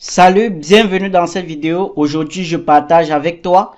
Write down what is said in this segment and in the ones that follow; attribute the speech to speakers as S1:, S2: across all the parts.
S1: Salut, bienvenue dans cette vidéo. Aujourd'hui, je partage avec toi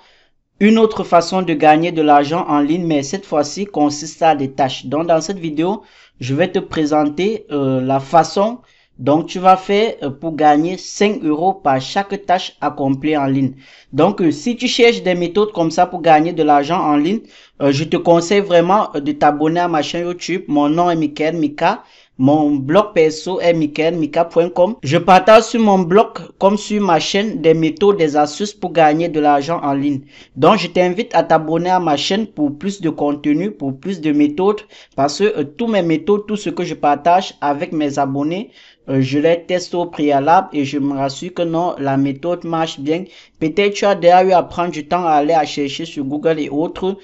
S1: une autre façon de gagner de l'argent en ligne, mais cette fois-ci consiste à des tâches. Donc, dans cette vidéo, je vais te présenter euh, la façon dont tu vas faire euh, pour gagner 5 euros par chaque tâche accomplie en ligne. Donc, euh, si tu cherches des méthodes comme ça pour gagner de l'argent en ligne, euh, je te conseille vraiment euh, de t'abonner à ma chaîne YouTube. Mon nom est Mickaël Mika. Mon blog perso est mikaelmika.com. Je partage sur mon blog comme sur ma chaîne des méthodes, des astuces pour gagner de l'argent en ligne. Donc je t'invite à t'abonner à ma chaîne pour plus de contenu, pour plus de méthodes parce que euh, tous mes méthodes, tout ce que je partage avec mes abonnés, je les teste au préalable et je me rassure que non, la méthode marche bien. Peut-être tu as déjà eu à prendre du temps à aller à chercher sur Google et autres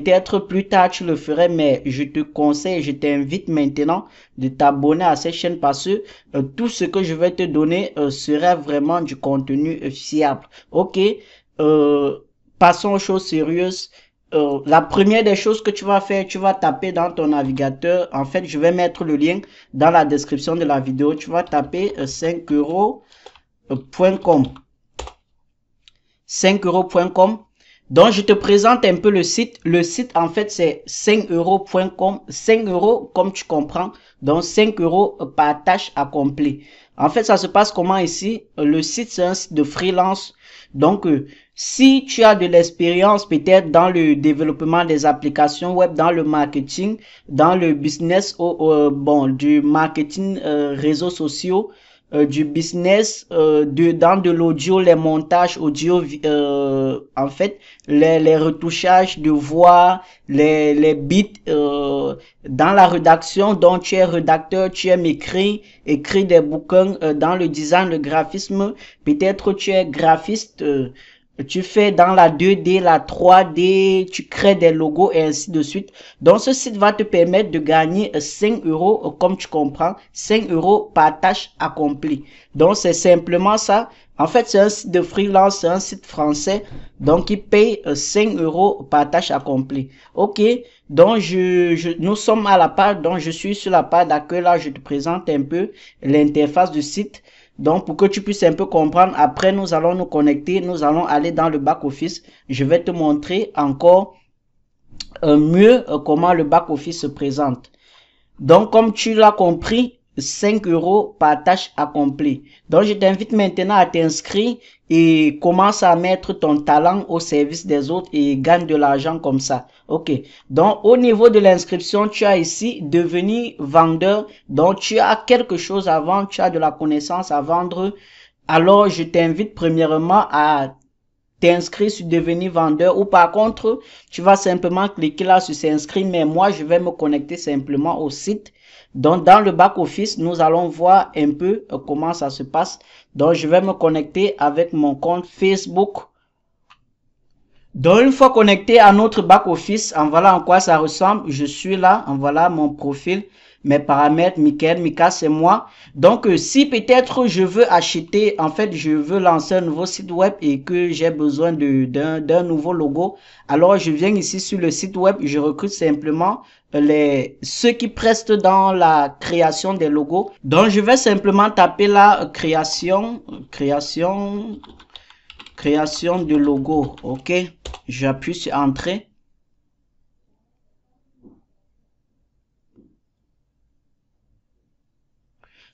S1: peut-être plus tard tu le ferais, mais je te conseille, je t'invite maintenant de t'abonner à cette chaîne parce que euh, tout ce que je vais te donner euh, serait sera vraiment du contenu euh, fiable. Ok Passons aux choses sérieuses. la première des choses que tu vas faire, tu vas taper dans ton navigateur. En fait, je vais mettre le lien dans la description de la vidéo. Tu vas taper 5 euros.com. 5 euros.com. Donc, je te présente un peu le site. Le site, en fait, c'est 5euros.com. 5 euros, comme tu comprends. Donc, 5 euros par tâche accomplie. En fait, ça se passe comment ici? Le site, c'est un site de freelance. Donc, euh, si tu as de l'expérience peut-être dans le développement des applications web, dans le marketing, dans le business, au bon, du marketing euh, réseaux sociaux, euh, du business euh, de dans de l'audio, les montages audio, euh, en fait, les, les retouchages de voix, les, les beats euh, dans la rédaction. dont tu es rédacteur, tu aimes écrire, écrire des bouquins euh, dans le design, le graphisme. Peut-être tu es graphiste. Tu fais dans la 2D, la 3D, tu crées des logos et ainsi de suite. Donc ce site va te permettre de gagner 5 euros, euh, comme tu comprends, 5 euros par tâche accomplie. Donc c'est simplement ça. En fait, c'est un site de freelance, c'est un site français. Donc il paye 5 euh, euros par tâche accomplie. Ok, donc je, nous sommes à la page, donc je suis sur la page d'accueil là, je te présente un peu l'interface du site. Donc, pour que tu puisses un peu comprendre, après, nous allons nous connecter. Nous allons aller dans le back-office. Je vais te montrer encore euh, mieux euh, comment le back-office se présente. Donc, comme tu l'as compris, 5 euros par tâche accomplie. Donc je t'invite maintenant à t'inscrire et commence à mettre ton talent au service des autres et gagne de l'argent comme ça. Ok. Donc au niveau de l'inscription, tu as ici devenir vendeur. Donc tu as quelque chose à vendre, tu as de la connaissance à vendre. Alors je t'invite premièrement à t'inscrire sur devenir vendeur ou par contre, tu vas simplement cliquer là sur s'inscrire, mais moi, je vais me connecter simplement au site donc dans le back-office, nous allons voir un peu euh, comment ça se passe. Donc je vais me connecter avec mon compte Facebook. Donc une fois connecté à notre back-office, en voilà en quoi ça ressemble. Je suis là, en voilà mon profil mes paramètres, Michael, Mika, c'est moi. Donc, euh, si peut-être je veux acheter, en fait, je veux lancer un nouveau site web et que j'ai besoin d'un nouveau logo, alors je viens ici sur le site web, je recrute simplement euh, les ceux qui prestent dans la création des logos. Donc, je vais simplement taper la euh, création, création, création de logo. OK, j'appuie sur entrée.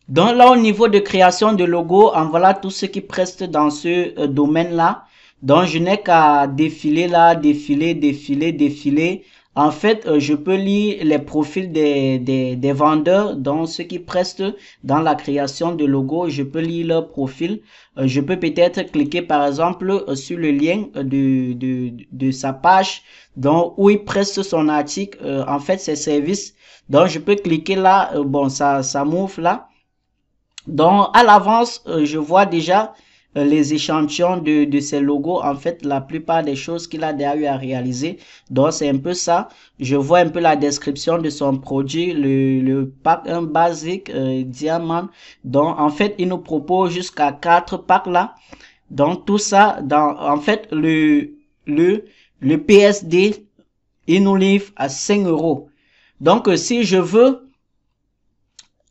S1: Donc là, au niveau de création de logo, en voilà tout ce qui preste dans ce euh, domaine-là. Donc je n'ai qu'à défiler là, défiler, défiler, défiler. En fait, euh, je peux lire les profils des, des, vendeurs, donc ceux qui prestent dans la création de logo, je peux lire leur profil. Euh, je peux peut-être cliquer par exemple sur le lien de, de, sa page, donc où il preste son article, en fait ses services. Donc je peux cliquer là, bon ça, ça m'ouvre là. Donc, à l'avance, euh, je vois déjà euh, les échantillons de, de ces logos, en fait, la plupart des choses qu'il a déjà eu à réaliser. Donc, c'est un peu ça. Je vois un peu la description de son produit, le, pack 1 basique, euh, diamant. Donc, en fait, il nous propose jusqu'à 4 packs là. Donc, tout ça, dans, en fait, le, le, le PSD, il nous livre à 5 euros. Donc, si je veux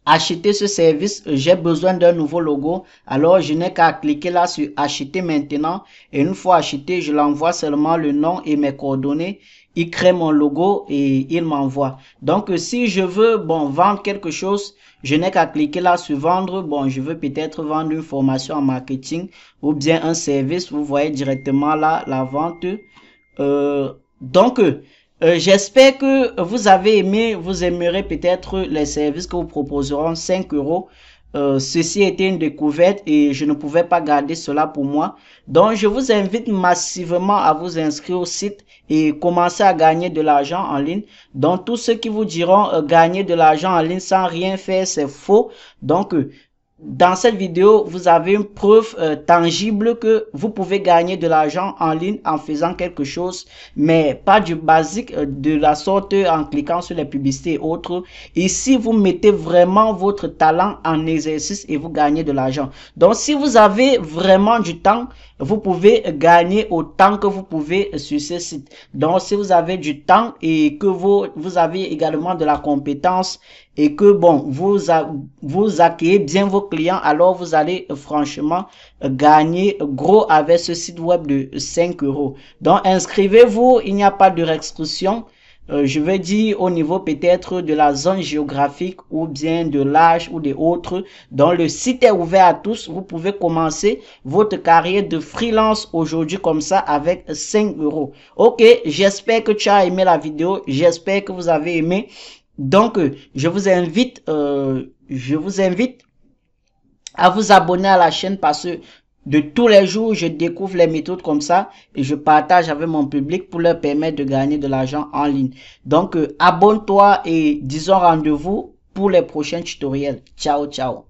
S1: acheter ce service, j'ai besoin d'un nouveau logo. Alors, je n'ai qu'à cliquer là sur acheter maintenant. Et une fois acheté, je l'envoie seulement le nom et mes coordonnées. Il crée mon logo et il m'envoie. Donc, si je veux, bon, vendre quelque chose, je n'ai qu'à cliquer là sur vendre. Bon, je veux peut-être vendre une formation en marketing ou bien un service. Vous voyez directement là la vente. Euh, donc, euh, j'espère que vous avez aimé, vous aimerez peut-être les services que vous proposeront 5 euros. Euh, ceci était une découverte et je ne pouvais pas garder cela pour moi. Donc je vous invite massivement à vous inscrire au site et commencer à gagner de l'argent en ligne. Donc tous ceux qui vous diront euh, gagner de l'argent en ligne sans rien faire, c'est faux. Donc dans cette vidéo, vous avez une preuve euh, tangible que vous pouvez gagner de l'argent en ligne en faisant quelque chose, mais pas du basique euh, de la sorte en cliquant sur les publicités et autres. Ici, vous mettez vraiment votre talent en exercice et vous gagnez de l'argent. Donc, si vous avez vraiment du temps, vous pouvez gagner autant que vous pouvez sur ce site. Donc, si vous avez du temps et que vous, vous avez également de la compétence et que bon, vous, vous accueillez bien vos clients, alors vous allez euh, franchement euh, gagner gros avec ce site web de 5 euros. Donc inscrivez-vous, il n'y a pas de restriction. Euh, je veux dire au niveau peut-être de la zone géographique ou bien de l'âge ou des autres. Donc le site est ouvert à tous. Vous pouvez commencer votre carrière de freelance aujourd'hui comme ça avec 5 euros. Ok, j'espère que tu as aimé la vidéo. J'espère que vous avez aimé. Donc, euh, je vous invite, euh, je vous invite à vous abonner à la chaîne parce que de tous les jours, je découvre les méthodes comme ça et je partage avec mon public pour leur permettre de gagner de l'argent en ligne. Donc, euh, abonne-toi et disons rendez-vous pour les prochains tutoriels. Ciao, ciao.